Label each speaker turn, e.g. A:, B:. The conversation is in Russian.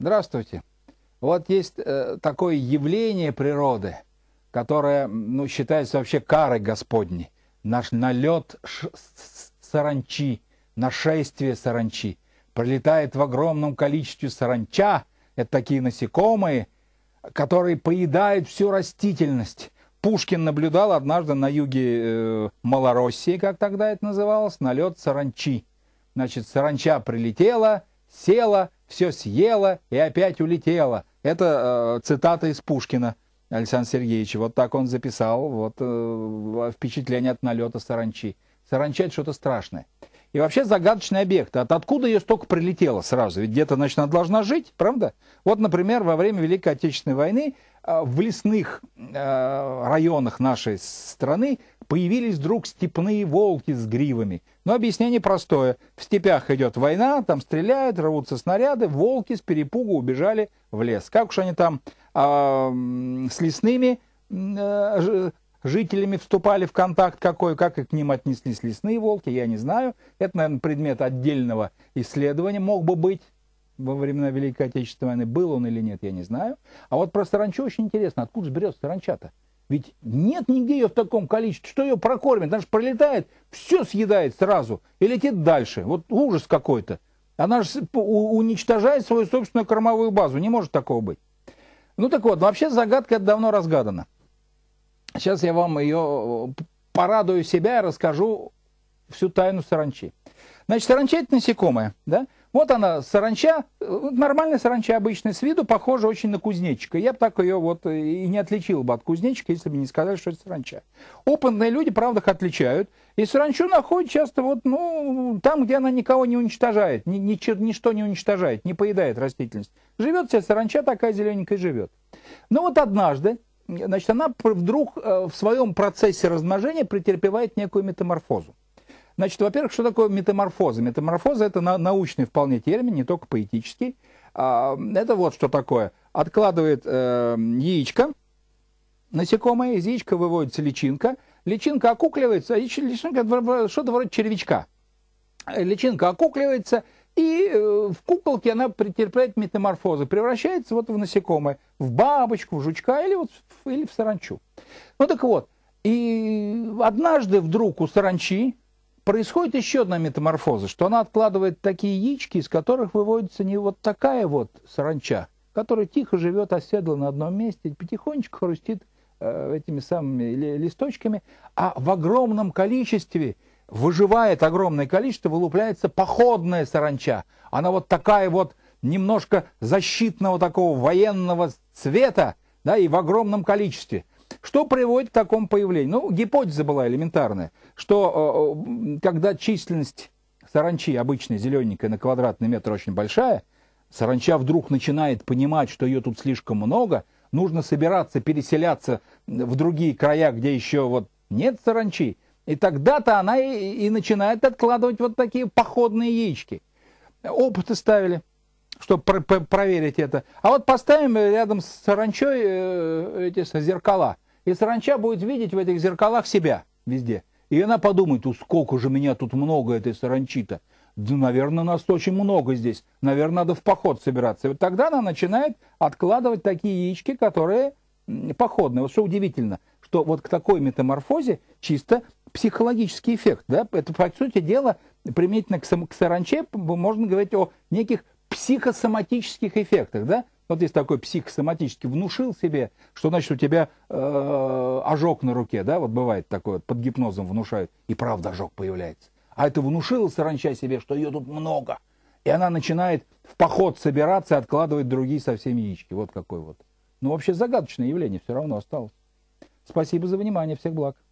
A: Здравствуйте. Вот есть э, такое явление природы, которое ну, считается вообще карой Господней. Наш налет саранчи, нашествие саранчи. Пролетает в огромном количестве саранча, это такие насекомые, которые поедают всю растительность. Пушкин наблюдал однажды на юге э, Малороссии, как тогда это называлось, налет саранчи. Значит, саранча прилетела, села, все съела и опять улетела. Это э, цитата из Пушкина Александра Сергеевича. Вот так он записал вот, э, впечатление от налета саранчи. Саранча – это что-то страшное. И вообще загадочный объект. От откуда ее столько прилетело сразу? Ведь где-то, значит, она должна жить, правда? Вот, например, во время Великой Отечественной войны э, в лесных э, районах нашей страны появились вдруг степные волки с гривами. Но объяснение простое. В степях идет война, там стреляют, рвутся снаряды, волки с перепугу убежали в лес. Как уж они там а, с лесными э, жителями вступали в контакт какой, как и к ним отнеслись лесные волки, я не знаю. Это, наверное, предмет отдельного исследования мог бы быть во времена Великой Отечественной войны. Был он или нет, я не знаю. А вот про саранчу очень интересно. Откуда же берется саранча-то? Ведь нет нигде ее в таком количестве. Что ее прокормит? Она же пролетает, все съедает сразу и летит дальше. Вот ужас какой-то. Она же уничтожает свою собственную кормовую базу. Не может такого быть. Ну так вот, вообще загадка давно разгадана. Сейчас я вам ее э, порадую себя и расскажу всю тайну саранчи. Значит, саранча это насекомое, да? Вот она, саранча, э, нормальная саранча обычная, с виду похожа очень на кузнечика. Я бы так ее вот э, и не отличил бы от кузнечика, если бы не сказали, что это саранча. Опытные люди, правда, их отличают. И саранчу находят часто вот, ну, там, где она никого не уничтожает, ни, ничто не уничтожает, не поедает растительность. Живет вся саранча, такая зелененькая живет. Но ну вот однажды значит, она вдруг э, в своем процессе размножения претерпевает некую метаморфозу. Значит, во-первых, что такое метаморфоза? Метаморфоза – это научный вполне термин, не только поэтический. А, это вот что такое. Откладывает э, яичко, насекомое, из яичка выводится личинка, личинка окукливается, а личинка что-то вроде червячка. Личинка окукливается – и э, в куколке она претерпляет метаморфозы, превращается вот в насекомое, в бабочку, в жучка или, вот, или в саранчу. Ну так вот, и однажды вдруг у саранчи происходит еще одна метаморфоза, что она откладывает такие яички, из которых выводится не вот такая вот саранча, которая тихо живет, оседла на одном месте, потихонечку хрустит э, этими самыми листочками, а в огромном количестве – выживает огромное количество, вылупляется походная саранча. Она вот такая вот немножко защитного такого военного цвета, да, и в огромном количестве. Что приводит к такому появлению? Ну, гипотеза была элементарная, что э, э, когда численность саранчи обычной зелененькой на квадратный метр очень большая, саранча вдруг начинает понимать, что ее тут слишком много, нужно собираться, переселяться в другие края, где еще вот нет саранчи, и тогда-то она и, и начинает откладывать вот такие походные яички. Опыты ставили, чтобы про про проверить это. А вот поставим рядом с саранчой э, эти зеркала. И саранча будет видеть в этих зеркалах себя везде. И она подумает, у сколько же меня тут много этой саранчи-то. Да, наверное, нас очень много здесь. Наверное, надо в поход собираться. И вот тогда она начинает откладывать такие яички, которые походные. Вот что удивительно, что вот к такой метаморфозе чисто психологический эффект. Да? Это, по сути дела, применительно к, сам, к саранче можно говорить о неких психосоматических эффектах. Да? Вот есть такой психосоматический, внушил себе, что значит у тебя э, ожог на руке, да, вот бывает такое, под гипнозом внушают, и правда ожог появляется. А это внушила саранча себе, что ее тут много. И она начинает в поход собираться и откладывать другие совсем яички. Вот какой вот. но ну, вообще загадочное явление все равно осталось. Спасибо за внимание, всех благ.